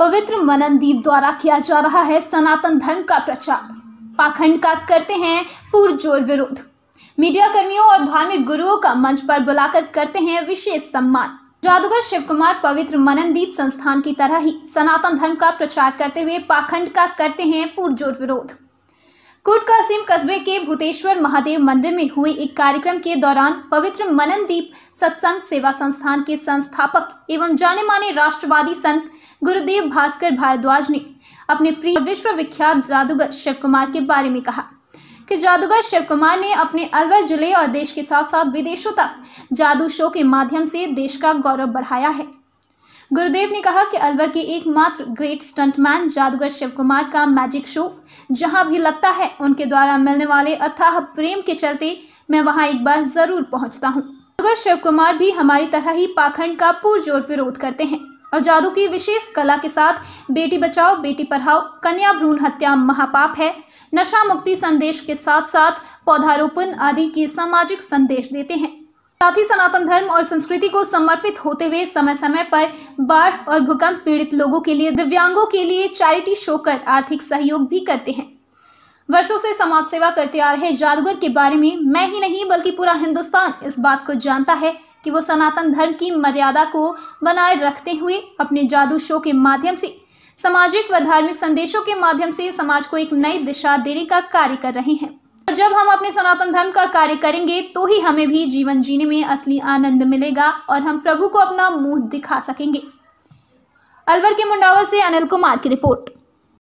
पवित्र मनन दीप द्वारा किया जा रहा है सनातन धर्म का प्रचार पाखंड का करते हैं पुरजोर विरोध मीडिया कर्मियों और धार्मिक गुरुओं का मंच पर बुलाकर करते हैं विशेष सम्मान जादूगर शिव कुमार पवित्र मननदीप संस्थान की तरह ही सनातन धर्म का प्रचार करते हुए पाखंड का करते हैं पुरजोर विरोध कोटकासिम कस्बे के भूतेश्वर महादेव मंदिर में हुए एक कार्यक्रम के दौरान पवित्र मननदीप सत्संग सेवा संस्थान के संस्थापक एवं जाने माने राष्ट्रवादी संत गुरुदेव भास्कर भारद्वाज ने अपने प्रिय विश्वविख्यात जादूगर शिव कुमार के बारे में कहा कि जादूगर शिव कुमार ने अपने अलवर जिले और देश के साथ साथ विदेशों तक जादू शो के माध्यम से देश का गौरव बढ़ाया है गुरुदेव ने कहा कि अलवर के एकमात्र ग्रेट स्टंटमैन जादूगर शिव कुमार का मैजिक शो जहां भी लगता है उनके द्वारा मिलने वाले अथाह प्रेम के चलते मैं वहां एक बार ज़रूर पहुंचता हूं। जादूगर शिव कुमार भी हमारी तरह ही पाखंड का पुरजोर विरोध करते हैं और जादू की विशेष कला के साथ बेटी बचाओ बेटी पढ़ाओ कन्या भ्रूण हत्या महापाप है नशा मुक्ति संदेश के साथ साथ पौधारोपण आदि के सामाजिक संदेश देते हैं साथ ही सनातन धर्म और संस्कृति को समर्पित होते हुए समय समय पर बाढ़ और भूकंप पीड़ित लोगों के लिए दिव्यांगों के लिए चैरिटी शो कर आर्थिक सहयोग भी करते हैं वर्षों से समाज सेवा करते आ रहे जादूगर के बारे में मैं ही नहीं बल्कि पूरा हिंदुस्तान इस बात को जानता है कि वो सनातन धर्म की मर्यादा को बनाए रखते हुए अपने जादू शो के माध्यम से सामाजिक व धार्मिक संदेशों के माध्यम से समाज को एक नई दिशा देने का कार्य कर रहे हैं जब हम अपने सनातन धर्म का कार्य करेंगे तो ही हमें भी जीवन जीने में असली आनंद मिलेगा और हम प्रभु को अपना मुंह दिखा सकेंगे अलवर के मुंडावर से अनिल कुमार की रिपोर्ट